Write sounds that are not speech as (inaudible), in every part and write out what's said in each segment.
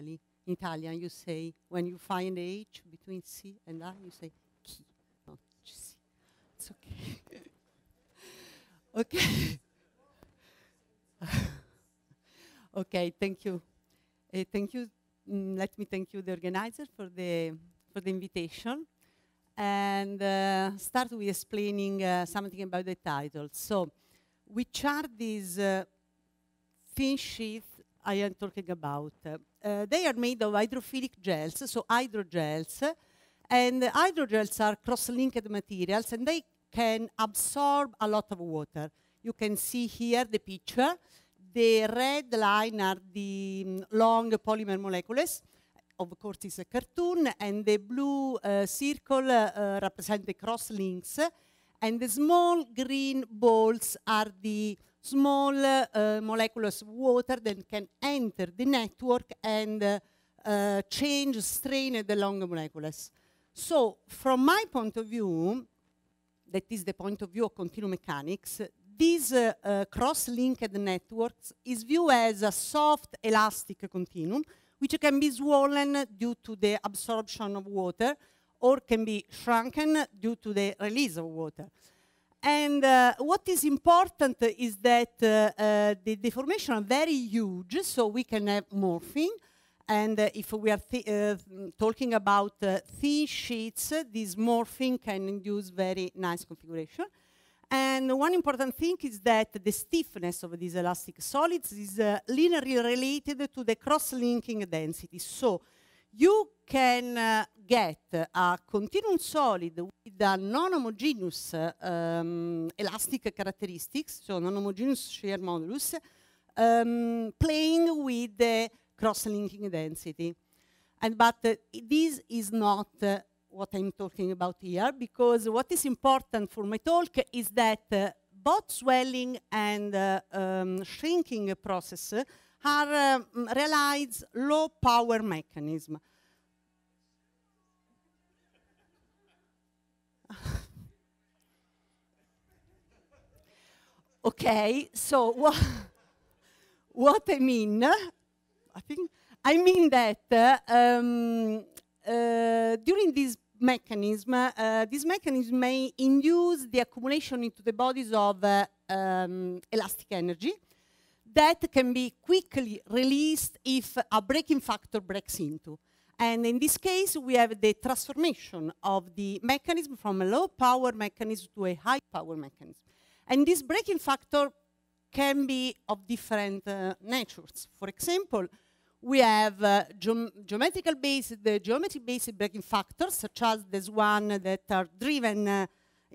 Italy, in Italian you say, when you find H between C and I, you say chi, not C. It's okay. (laughs) okay. (laughs) okay, thank you. Uh, thank you. Mm, let me thank you, the organizer, for the, for the invitation and uh, start with explaining uh, something about the title. So, which are these uh, thin sheets I am talking about. Uh, they are made of hydrophilic gels, so hydrogels, and hydrogels are cross-linked materials, and they can absorb a lot of water. You can see here the picture. The red line are the mm, long polymer molecules. Of course, it's a cartoon, and the blue uh, circle uh, uh represent the cross links, and the small green balls are the small uh, molecules of water that can enter the network and uh, change strain the long molecules. So from my point of view, that is the point of view of continuum mechanics, this uh, uh, cross-linked networks is viewed as a soft elastic continuum which can be swollen due to the absorption of water or can be shrunken due to the release of water. And uh, what is important is that uh, uh, the deformation are very huge, so we can have morphing. And uh, if we are uh, talking about thin sheets, this morphing can induce very nice configuration. And one important thing is that the stiffness of these elastic solids is linearly related to the cross-linking density. So you can uh, get a continuum solid with a non-homogeneous um, elastic characteristics, so non-homogeneous shear modulus, um, playing with the cross-linking density. And but uh, this is not uh, what I'm talking about here because what is important for my talk is that uh, both swelling and uh, um, shrinking process are um, realized low power mechanism. (laughs) okay, so what, (laughs) what I mean, I think I mean that uh, um, uh, during this mechanism, uh, this mechanism may induce the accumulation into the bodies of uh, um, elastic energy that can be quickly released if a breaking factor breaks into. And in this case, we have the transformation of the mechanism from a low power mechanism to a high power mechanism. And this breaking factor can be of different uh, natures. For example, we have uh, geom geometrical based, the geometry based breaking factors, such as this one that are driven, uh,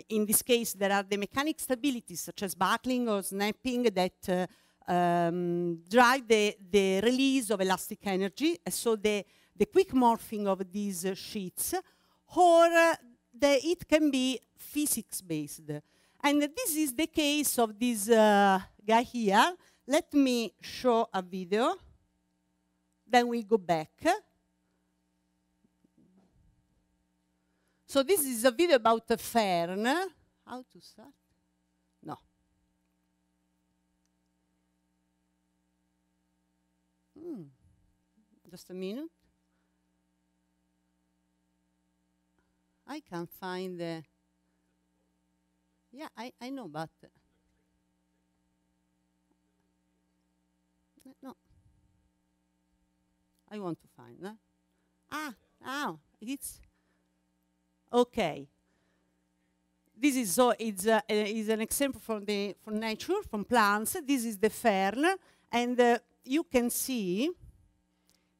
in this case, there are the mechanic stabilities, such as buckling or snapping, that uh, um, drive the, the release of elastic energy, so the, the quick morphing of these uh, sheets, or uh, the, it can be physics-based. And this is the case of this uh, guy here. Let me show a video. Then we go back. So this is a video about a fern. How to start? just a minute. I can't find the. Yeah, I, I know, but. Uh, no. I want to find. Huh? Ah, now ah, it's. Okay. This is so it's uh, uh, is an example from the from nature from plants. This is the fern, and uh, you can see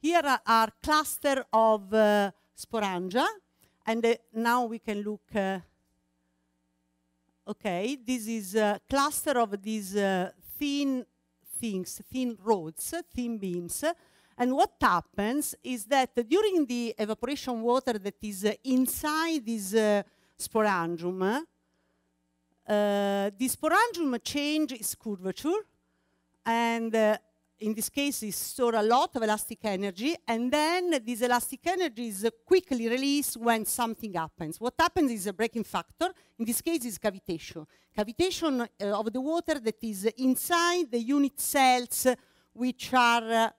here are, cluster of uh, sporangia, and uh, now we can look. Uh, okay, this is a cluster of these uh, thin things, thin rods, thin beams. And what happens is that during the evaporation water that is inside this uh, sporangium, uh, the sporangium change its curvature and uh, in this case is store a lot of elastic energy and then this elastic energy is quickly released when something happens. What happens is a breaking factor, in this case is cavitation. Cavitation uh, of the water that is inside the unit cells which are uh,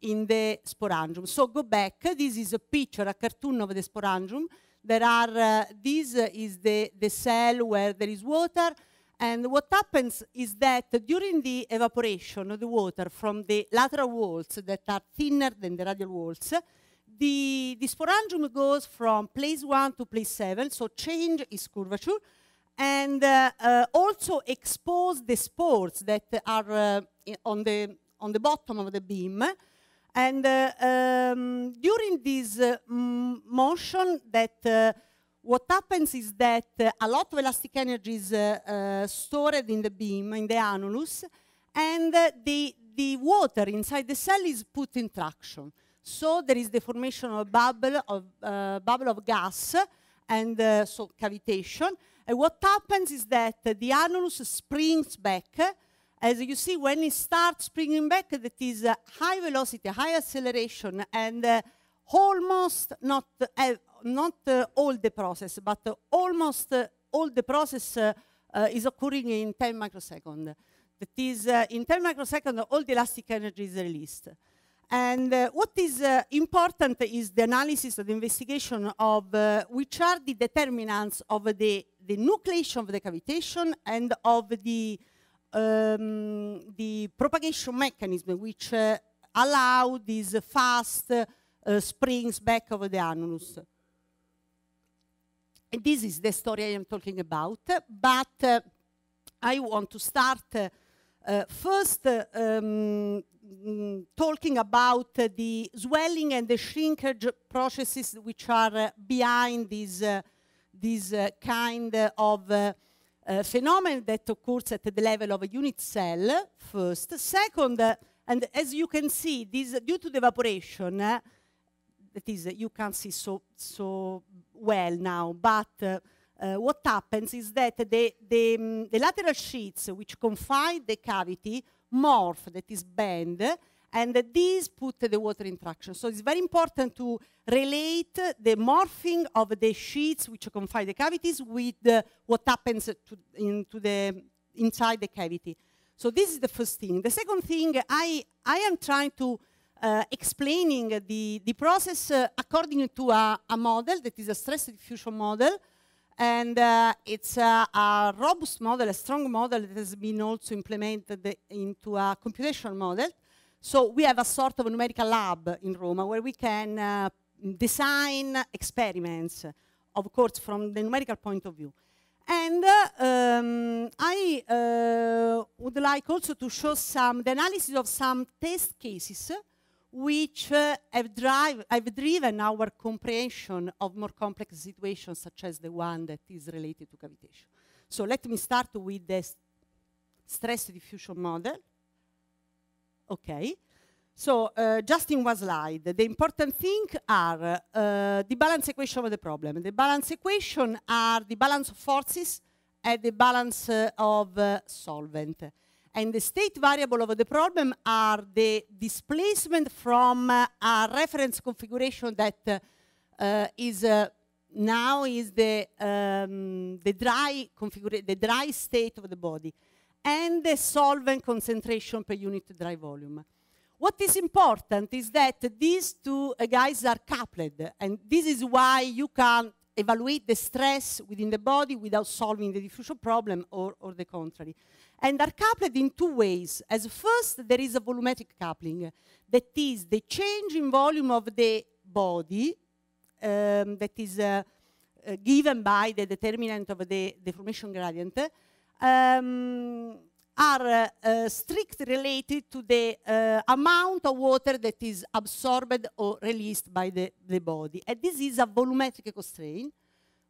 in the sporangium. So go back, this is a picture, a cartoon of the sporangium. There are, uh, this is the, the cell where there is water, and what happens is that during the evaporation of the water from the lateral walls that are thinner than the radial walls, the, the sporangium goes from place one to place seven, so change its curvature, and uh, uh, also expose the spores that are uh, on, the, on the bottom of the beam. And uh, um, during this uh, motion that uh, what happens is that uh, a lot of elastic energy is uh, uh, stored in the beam, in the annulus, and uh, the, the water inside the cell is put in traction. So there is the formation of bubble of, bubble of gas and so cavitation. And what happens is that the annulus springs back as you see, when it starts springing back, that is uh, high velocity, high acceleration, and uh, almost not uh, not uh, all the process, but uh, almost uh, all the process is occurring in 10 microseconds. That is, in 10 microseconds, all the elastic energy is released. And uh, what is uh, important is the analysis, the investigation of uh, which are the determinants of the, the nucleation of the cavitation and of the, um, the propagation mechanism which allow these fast springs back of the annulus this is the story I am talking about, but uh, I want to start uh, first uh, um, talking about the swelling and the shrinkage processes which are uh, behind this, uh, this kind of uh, phenomenon that occurs at the level of a unit cell, first. Second, uh, and as you can see, this, due to the evaporation, uh, that is, you can't see so, so well now, but uh, uh, what happens is that the, the, um, the lateral sheets which confine the cavity morph, that is bend, and these put the water in traction. So it's very important to relate the morphing of the sheets which confine the cavities with uh, what happens to, in, to the, inside the cavity. So this is the first thing. The second thing, I, I am trying to uh, explaining the, the process uh, according to a, a, model that is a stress diffusion model. And uh, it's a, a, robust model, a strong model that has been also implemented into a computational model. So we have a sort of a numerical lab in Roma where we can uh, design experiments, of course, from the numerical point of view. And uh, um, I uh, would like also to show some the analysis of some test cases which uh, have, drive, have driven our comprehension of more complex situations such as the one that is related to cavitation. So let me start with the st stress diffusion model. Okay. So uh, just in one slide, the important thing are uh, the balance equation of the problem. The balance equation are the balance of forces and the balance uh, of uh, solvent. And the state variable of the problem are the displacement from uh, a reference configuration that uh, uh is uh, now is the, um, the, dry the dry state of the body and the solvent concentration per unit dry volume. What is important is that these two uh, guys are coupled, and this is why you can evaluate the stress within the body without solving the diffusion problem or, or the contrary and are coupled in two ways. As first, there is a volumetric coupling, that is the change in volume of the body um, that is uh, uh, given by the determinant of the deformation gradient um, are uh, strictly related to the uh, amount of water that is absorbed or released by the, the body. And this is a volumetric constraint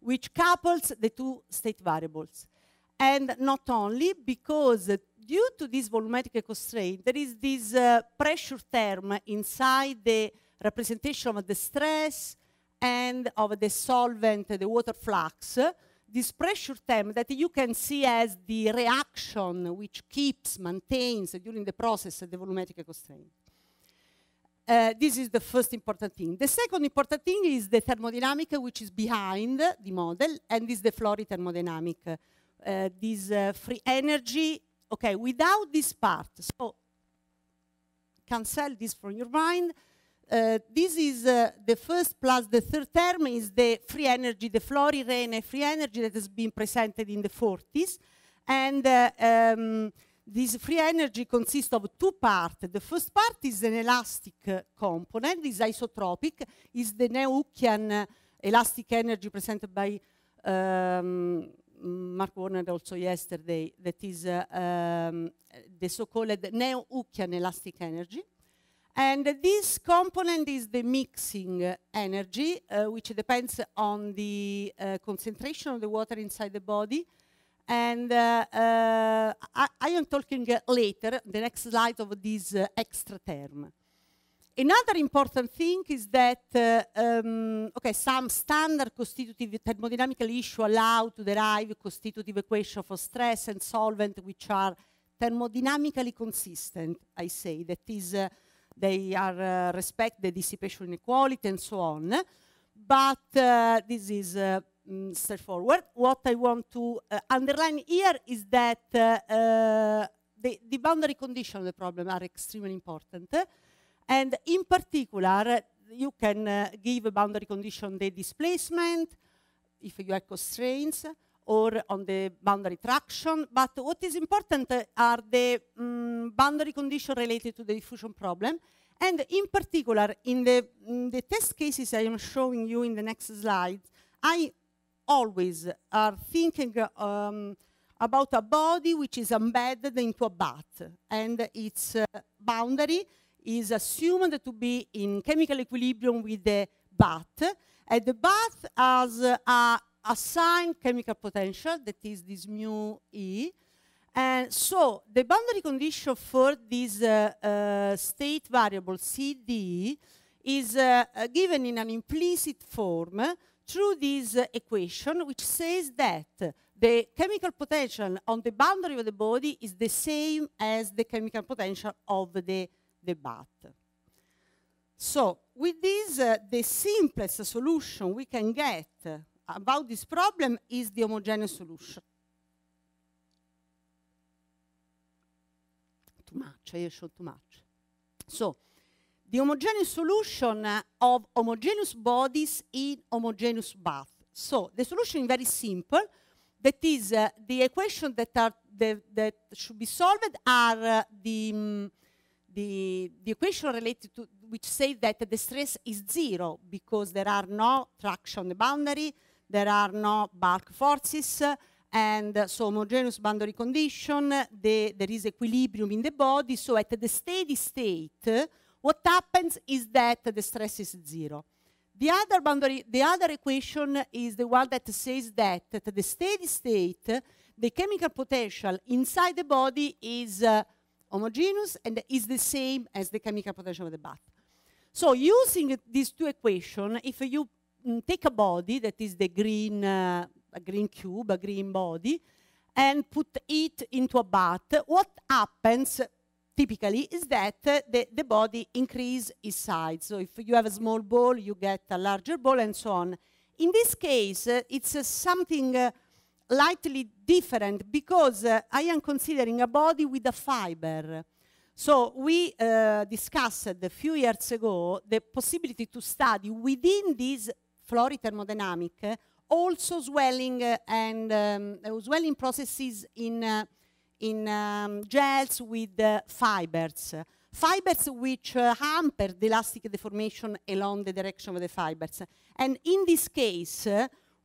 which couples the two state variables. And not only because due to this volumetric constraint, there is this uh, pressure term inside the representation of the stress and of the solvent, the water flux, this pressure term that you can see as the reaction which keeps, maintains during the process the volumetric constraint. Uh, this is the first important thing. The second important thing is the thermodynamic, which is behind the model, and is the Flory thermodynamic uh, this uh, free energy. Okay, without this part, so cancel this from your mind. Uh, this is uh, the first plus the third term is the free energy, the Florirene free energy that has been presented in the 40s. And uh, um, this free energy consists of two parts. The first part is an elastic uh, component, is isotropic, is the Neukian elastic energy presented by um, Mark Warner also yesterday, that is uh, um, the so-called neo-Ukian elastic energy. And this component is the mixing energy, uh, which depends on the uh, concentration of the water inside the body, and uh, uh, I, I, am talking uh, later, the next slide of this extra term. Another important thing is that, uh, um, okay, some standard constitutive thermodynamical issue allow to derive constitutive equation for stress and solvent, which are thermodynamically consistent, I say. That is, uh, they are uh, respect the dissipation inequality and so on. But uh, this is uh, mm, straightforward. What I want to uh, underline here is that the, the, boundary conditions of the problem are extremely important. And in particular, you can uh, give a boundary condition the displacement, if you have constraints, or on the boundary traction. But what is important uh, are the um, boundary condition related to the diffusion problem. And in particular, in the, in the test cases I am showing you in the next slide, I always are thinking um, about a body which is embedded into a bath and its uh, boundary is assumed to be in chemical equilibrium with the bath, and the bath has uh, a assigned chemical potential, that is this mu E, and so the boundary condition for this uh, uh, state variable CD is uh, given in an implicit form through this equation, which says that the chemical potential on the boundary of the body is the same as the chemical potential of the the bath. So with this, uh, the simplest solution we can get about this problem is the homogeneous solution. Too much, I showed too much. So the homogeneous solution of homogeneous bodies in homogeneous bath. So the solution is very simple. That is, uh, the equations that, are the, that should be solved are uh, the, um, the, the equation related to which say that the stress is zero because there are no traction boundary, there are no bulk forces, uh, and uh, so homogeneous boundary condition, the, there is equilibrium in the body, so at the steady state, what happens is that the stress is zero. The other boundary, the other equation is the one that says that at the steady state, the chemical potential inside the body is uh, homogeneous and is the same as the chemical potential of the bath. So using these two equations, if you mm, take a body that is the green, uh, a green cube, a green body, and put it into a bath, what happens typically is that uh, the, the body increase its size. So if you have a small ball, you get a larger ball and so on. In this case, uh, it's uh, something uh, slightly different because uh, I am considering a body with a fiber. So we uh, discussed a few years ago the possibility to study within this florid thermodynamic uh, also swelling uh, and um, uh, swelling processes in, uh, in um, gels with fibers. Fibers which hamper the elastic deformation along the direction of the fibers. And in this case,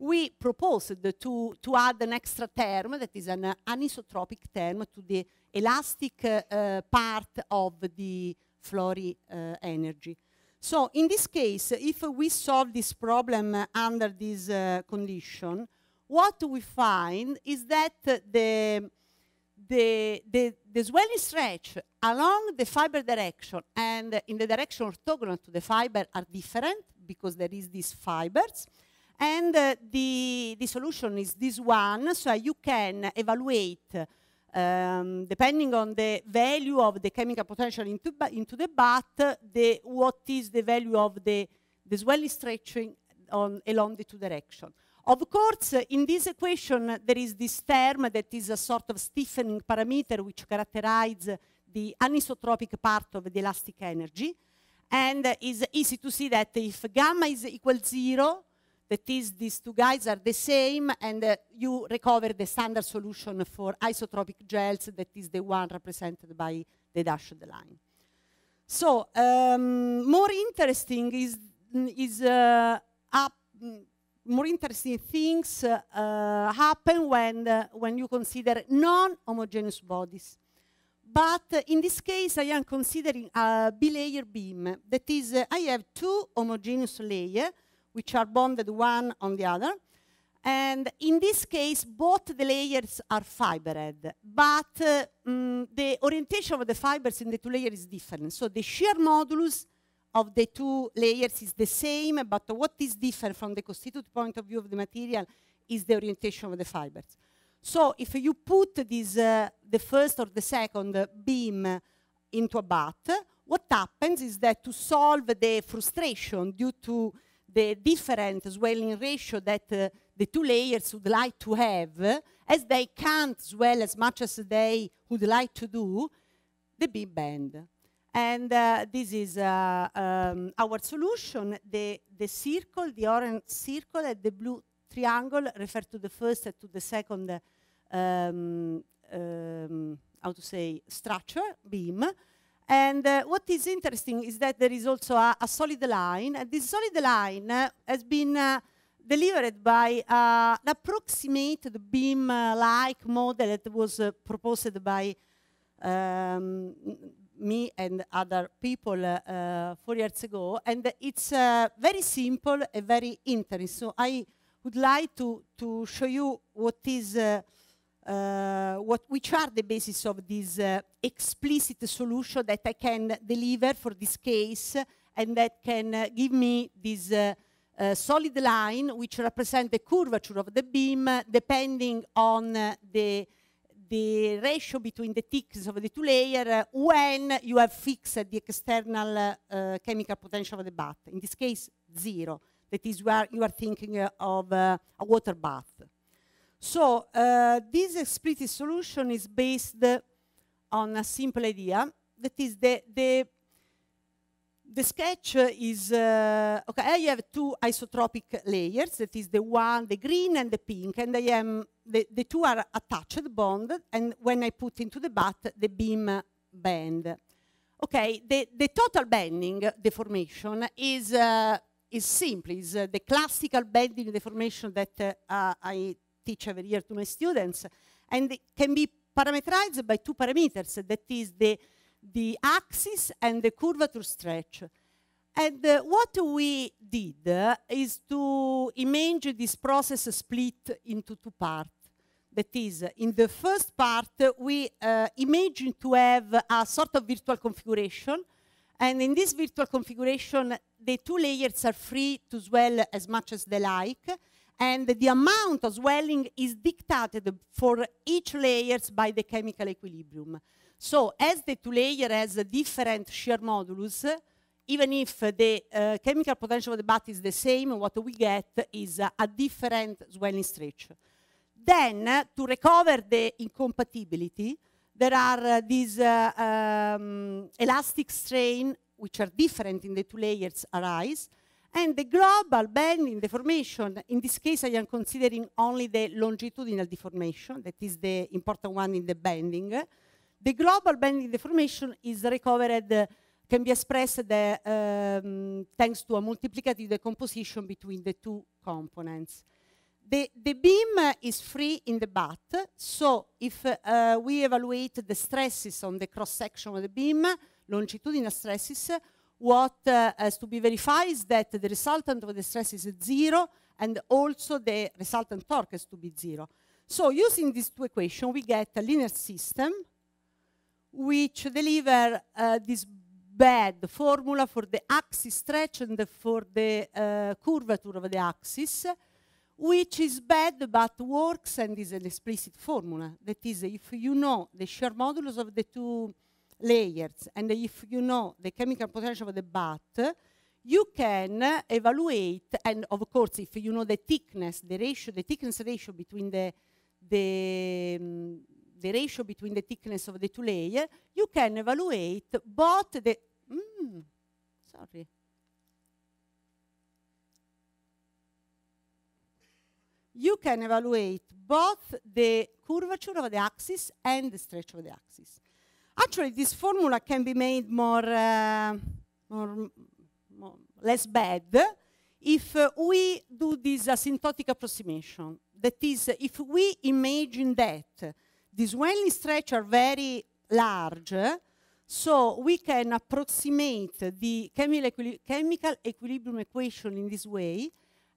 we proposed to, to add an extra term that is an anisotropic term to the elastic uh, part of the Flory uh, energy. So in this case, if we solve this problem under this uh, condition, what we find is that the, the, the, the swelling stretch along the fiber direction and in the direction orthogonal to the fiber are different because there is these fibers. And uh, the, the solution is this one, so you can evaluate um, depending on the value of the chemical potential into, into the bath, the, what is the value of the, the swelling stretching on, along the two directions. Of course, uh, in this equation, uh, there is this term that is a sort of stiffening parameter which characterizes the anisotropic part of the elastic energy. And uh, easy to see that if gamma is equal zero, that is these two guys are the same and uh, you recover the standard solution for isotropic gels that is the one represented by the dashed line. So um, more interesting is, is uh, up, mm, more interesting things uh, happen when, uh, when you consider non-homogeneous bodies. But uh, in this case, I am considering a bilayer beam. That is, uh, I have two homogeneous layers which are bonded one on the other. And in this case, both the layers are fibered, but uh, mm, the orientation of the fibers in the two layers is different. So the shear modulus of the two layers is the same, but what is different from the constitutive point of view of the material is the orientation of the fibers. So if you put this, uh, the first or the second beam into a butt, what happens is that to solve the frustration due to the different swelling ratio that uh, the two layers would like to have, as they can't swell as much as they would like to do, the big band. And uh, this is uh, um, our solution. The, the circle, the orange circle and the blue triangle refer to the first and to the second, um, um, how to say, structure, beam. And uh, what is interesting is that there is also a, a solid line, and this solid line uh, has been uh, delivered by uh, an approximated beam-like uh, model that was uh, proposed by um, me and other people four years ago. And it's very simple and very interesting. So I would like to, to show you what is uh, what, which are the basis of this uh, explicit solution that I can deliver for this case and that can uh, give me this solid line which represent the curvature of the beam depending on the the ratio between the thickness of the two layers uh, when you have fixed the external uh, chemical potential of the bath. In this case, zero. That is where you are thinking uh, of a water bath. So uh, this explicit solution is based on a simple idea, that is the, the, the sketch is, uh, okay, I have two isotropic layers, that is the one, the green and the pink, and I am, the, the two are attached, bonded, and when I put into the butt, the beam bend. Okay, the, the total bending deformation is, uh, is simple, is uh, the classical bending deformation that uh, I teach every year to my students, and it can be parameterized by two parameters, that is the, the axis and the curvature stretch. And uh, what we did uh, is to imagine this process split into two parts. That is, in the first part, we uh, imagine to have a sort of virtual configuration. And in this virtual configuration, the two layers are free to swell as much as they like and the amount of swelling is dictated for each layers by the chemical equilibrium. So as the two layer has a different shear modulus, even if the uh, chemical potential of the butt is the same, what we get is uh, a different swelling stretch. Then, uh, to recover the incompatibility, there are uh, these uh, um, elastic strain, which are different in the two layers, arise, and the global bending deformation, in this case I am considering only the longitudinal deformation, that is the important one in the bending. The global bending deformation is recovered, uh, can be expressed uh, um, thanks to a multiplicative decomposition between the two components. The, the beam is free in the butt, so if uh, we evaluate the stresses on the cross-section of the beam, longitudinal stresses, what uh, has to be verified is that the resultant of the stress is zero and also the resultant torque has to be zero. So using these two equations, we get a linear system which deliver uh, this bad formula for the axis stretch and the, for the uh, curvature of the axis, which is bad but works and is an explicit formula. That is, if you know the shear modulus of the two layers. And if you know the chemical potential of the butt, you can uh, evaluate, and of course, if you know the thickness, the ratio, the thickness ratio between the, the, um, the ratio between the thickness of the two layers, you can evaluate both the, mm, sorry. You can evaluate both the curvature of the axis and the stretch of the axis. Actually, this formula can be made more, uh, more, more less bad if uh, we do this asymptotic approximation. That is, if we imagine that these Weyling stretch are very large, so we can approximate the chemical, chemical equilibrium equation in this way,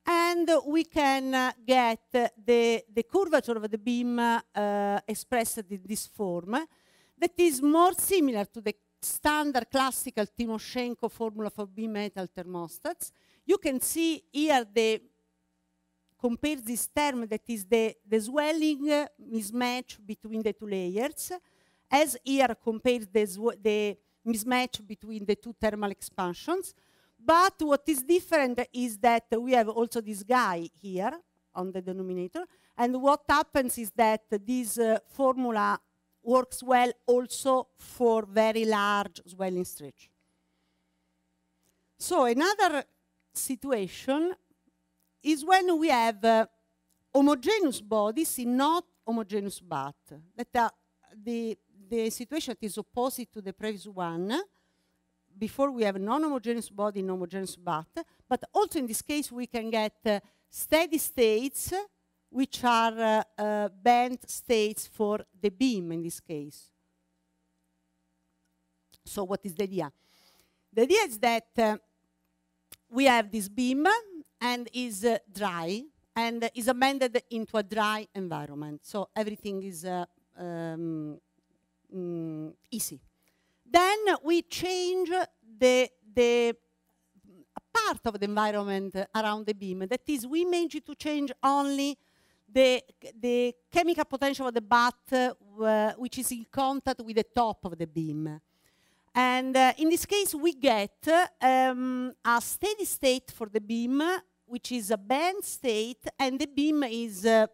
and we can uh, get the, the curvature of the beam uh, expressed in this form that is more similar to the standard classical Timoshenko formula for B-metal thermostats. You can see here the compare this term that is the, the swelling uh, mismatch between the two layers, as here compare the, the mismatch between the two thermal expansions. But what is different is that we have also this guy here on the denominator, and what happens is that this uh, formula works well also for very large swelling stretch. So another situation is when we have uh, homogeneous bodies in not homogeneous but that the, the situation is opposite to the previous one. Before we have non-homogeneous body, non-homogeneous but, but also in this case we can get uh, steady states which are uh, uh, bent states for the beam in this case. So what is the idea? The idea is that uh, we have this beam and is uh, dry and is amended into a dry environment. So everything is uh, um, mm, easy. Then we change the, the part of the environment around the beam. That is, we manage to change only the, the chemical potential of the bat uh, which is in contact with the top of the beam. And uh, in this case, we get um, a steady state for the beam, which is a band state, and the beam is uh,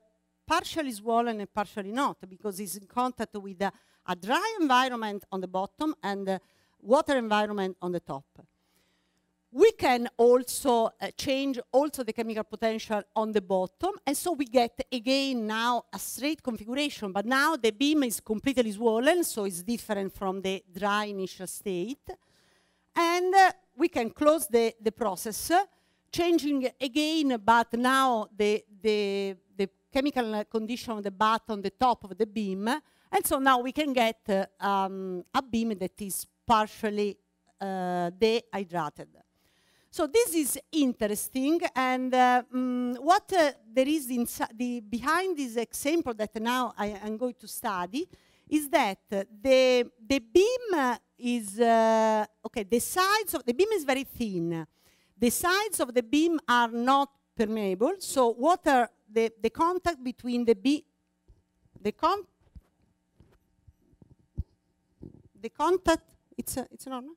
partially swollen and partially not, because it's in contact with a dry environment on the bottom and uh, water environment on the top we can also uh, change also the chemical potential on the bottom. And so we get, again, now a straight configuration. But now the beam is completely swollen, so it's different from the dry initial state. And uh, we can close the, the process, changing again, but now the, the, the chemical condition of the bat on the top of the beam. And so now we can get um, a beam that is partially uh, dehydrated. So this is interesting, and uh, mm, what uh, there is the, behind this example that now I am going to study is that the, the beam is, uh, okay, the sides of the beam is very thin. The sides of the beam are not permeable, so water, the, the contact between the beam, the, con the contact, it's, a, uh, it's normal?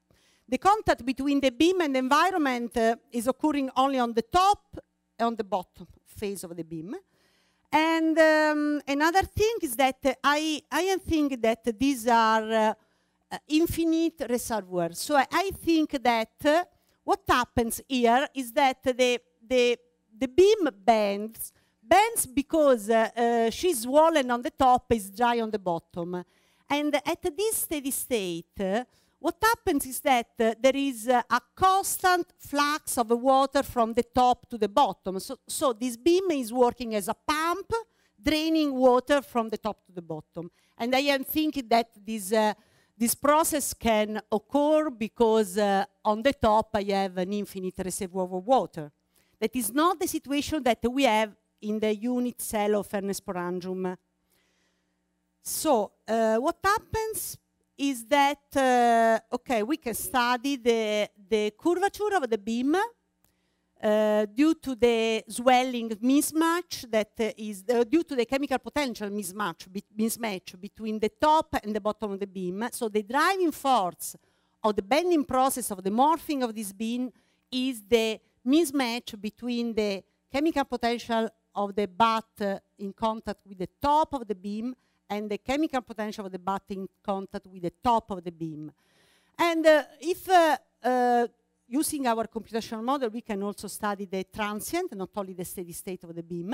the contact between the beam and the environment uh, is occurring only on the top and on the bottom phase of the beam. And um, another thing is that uh, I, I think that these are uh, uh, infinite reservoirs. So I, I think that uh, what happens here is that the, the, the beam bends, bends because uh, she's swollen on the top, is dry on the bottom. And at this steady state, what happens is that uh, there is uh, a constant flux of water from the top to the bottom. So, so, this beam is working as a pump, draining water from the top to the bottom. And I am thinking that this, uh, this process can occur because uh, on the top I have an infinite reservoir of water. That is not the situation that we have in the unit cell of an esporangium. So uh, what happens is that, uh, okay, we can study the, the curvature of the beam uh, due to the swelling mismatch that uh, is uh, due to the chemical potential mismatch, be mismatch between the top and the bottom of the beam. So the driving force of the bending process of the morphing of this beam is the mismatch between the chemical potential of the butt uh, in contact with the top of the beam and the chemical potential of the butt in contact with the top of the beam. And uh, if uh, uh, using our computational model, we can also study the transient, not only the steady state of the beam.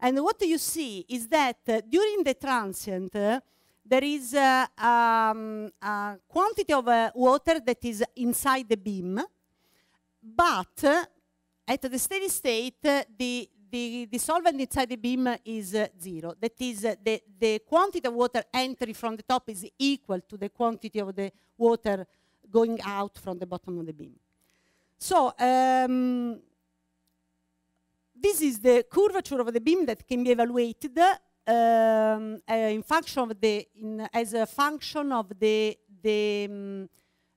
And what you see is that uh, during the transient, uh, there is uh, um, a quantity of uh, water that is inside the beam, but at the steady state, the, the, solvent inside the beam is uh, zero. That is, uh, the, the quantity of water entering from the top is equal to the quantity of the water going out from the bottom of the beam. So um, this is the curvature of the beam that can be evaluated um, uh, in function of the, in, as a function of the, the um,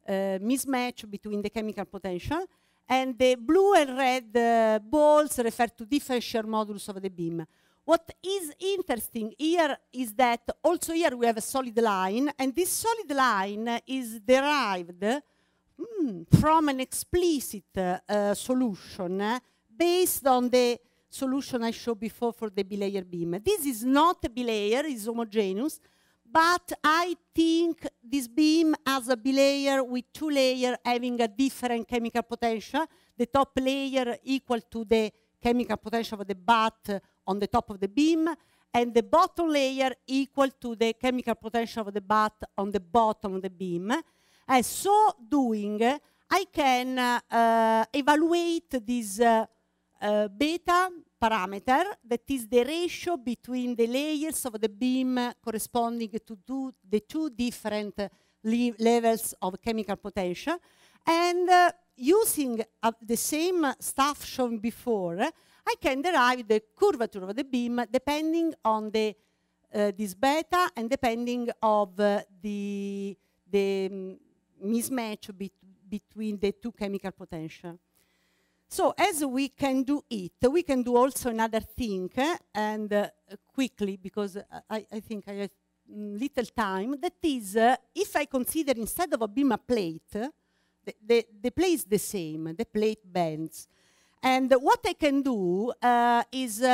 uh, mismatch between the chemical potential and the blue and red uh, balls refer to different shear modulus of the beam. What is interesting here is that also here we have a solid line, and this solid line is derived mm, from an explicit uh, solution uh, based on the solution I showed before for the bilayer beam. This is not a bilayer, it's homogeneous, but I think this beam has a bilayer with two layers having a different chemical potential. The top layer equal to the chemical potential of the butt on the top of the beam, and the bottom layer equal to the chemical potential of the butt on the bottom of the beam. And so doing, I can uh, evaluate this uh, uh beta parameter that is the ratio between the layers of the beam corresponding to the two different le levels of chemical potential. And uh, using uh, the same stuff shown before, I can derive the curvature of the beam depending on the uh, this beta and depending of uh, the, the mm, mismatch between the two chemical potential. So as we can do it, we can do also another thing, eh, and uh, quickly, because eh, I, I, think I have little time, that is, uh, if I consider instead of a beam plate, the, the, the plate is the same, the plate bends. And what I can do uh, is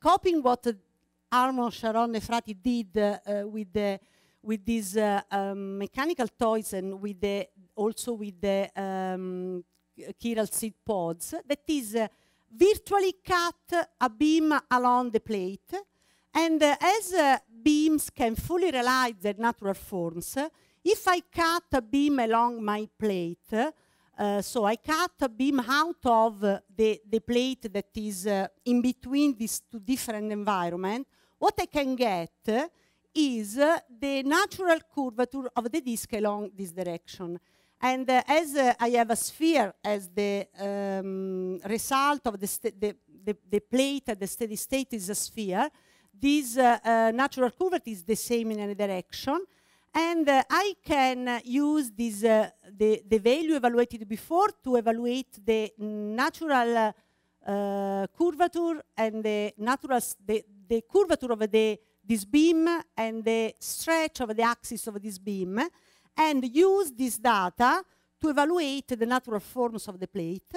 copying what Armand Sharon Nefrati did with, the, with these um, mechanical toys and with the, also with the um, chiral seed pods that is uh, virtually cut uh, a beam along the plate. And uh, as beams can fully realize their natural forms, if I cut a beam along my plate, uh, so I cut a beam out of uh, the, the plate that is uh, in between these two different environments, what I can get is the natural curvature of the disk along this direction. And uh, as uh, I have a sphere as the um, result of the, the, the, the, plate at the steady state is a sphere, this uh, uh, natural curvature is the same in any direction. And uh, I can uh, use this, the, the value evaluated before to evaluate the natural curvature and the natural the, the curvature of the, this beam and the stretch of the axis of this beam and use this data to evaluate the natural forms of the plate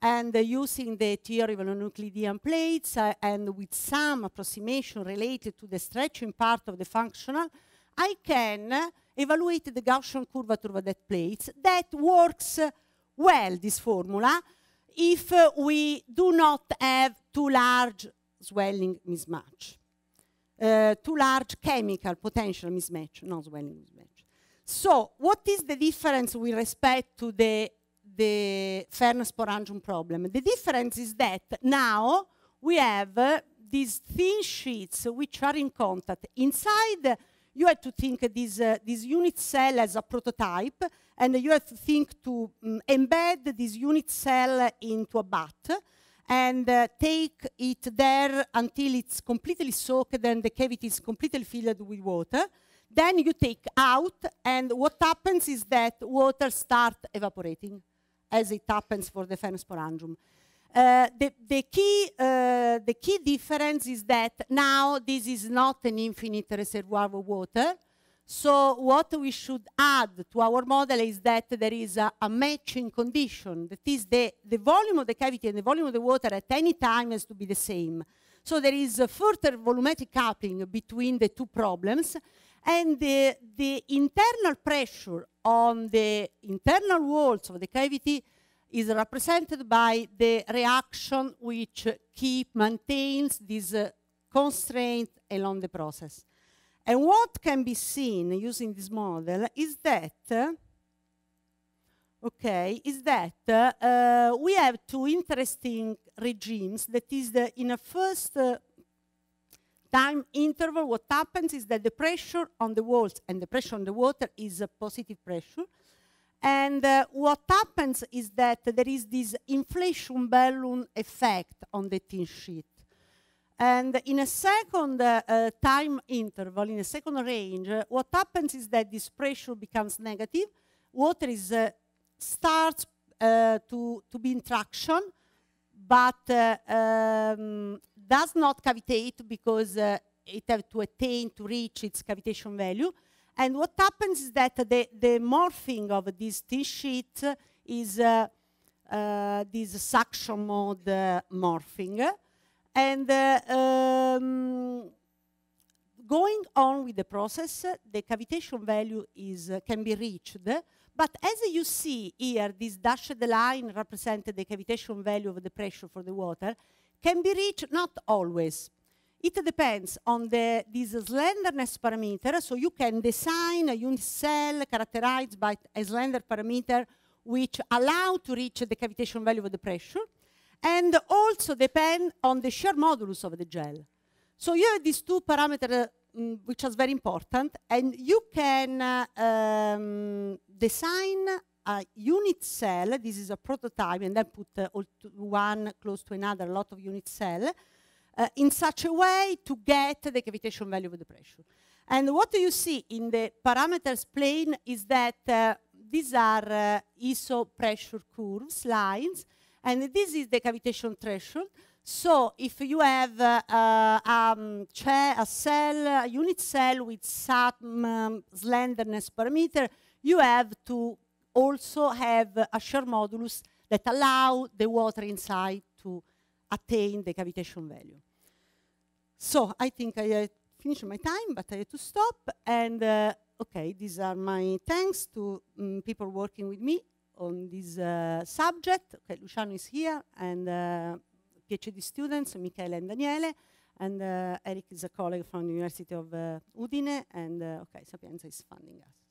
and uh, using the theory of the euclidean plates uh, and with some approximation related to the stretching part of the functional, I can uh, evaluate the Gaussian curvature of that plate. That works well, this formula, if we do not have too large swelling mismatch, uh, too large chemical potential mismatch, not swelling mismatch. So what is the difference with respect to the, the Fern-Sporangium problem? The difference is that now we have uh, these thin sheets which are in contact. Inside, you have to think this, uh, this unit cell as a prototype, and you have to think to um, embed this unit cell into a bat and uh, take it there until it's completely soaked and the cavity is completely filled with water. Then you take out, and what happens is that water starts evaporating, as it happens for the Phenosporangium. Uh, the, the, key, uh, the key difference is that now this is not an infinite reservoir of water. So what we should add to our model is that there is a, a matching condition. That is, the, the volume of the cavity and the volume of the water at any time has to be the same. So there is a further volumetric coupling between the two problems. And the, the internal pressure on the internal walls of the cavity is represented by the reaction which keep maintains this uh, constraint along the process. And what can be seen using this model is that, uh, okay, is that uh, we have two interesting regimes. That is, the, in a first uh, time interval, what happens is that the pressure on the walls and the pressure on the water is a positive pressure. And uh, what happens is that there is this inflation balloon effect on the tin sheet. And in a second uh, uh, time interval, in a second range, uh, what happens is that this pressure becomes negative, water is, uh, starts uh, to, to be in traction, but um, does not cavitate because uh, it has to attain to reach its cavitation value. And what happens is that the, the morphing of this t sheet is uh, uh, this suction mode uh, morphing. And uh, um, going on with the process, the cavitation value is, uh, can be reached. But as you see here, this dashed line represents the cavitation value of the pressure for the water can be reached not always. It depends on the, this slenderness parameter, so you can design a unit cell characterized by a slender parameter which allow to reach the cavitation value of the pressure, and also depend on the shear modulus of the gel. So you have these two parameters mm, which is very important, and you can uh, um, design a unit cell. This is a prototype, and then put uh, one close to another, a lot of unit cell, uh, in such a way to get the cavitation value of the pressure. And what you see in the parameters plane is that uh, these are uh, ISO pressure curves, lines, and this is the cavitation threshold. So if you have uh, um, a cell, a unit cell with some um, slenderness parameter, you have to also have a shear modulus that allow the water inside to attain the cavitation value. So I think I uh, finished my time, but I had to stop. And uh, okay, these are my thanks to um, people working with me on this uh, subject. Okay, Luciano is here, and uh, PhD students, Michele and Daniele, and uh, Eric is a colleague from the University of uh, Udine, and uh, okay, Sapienza is funding us.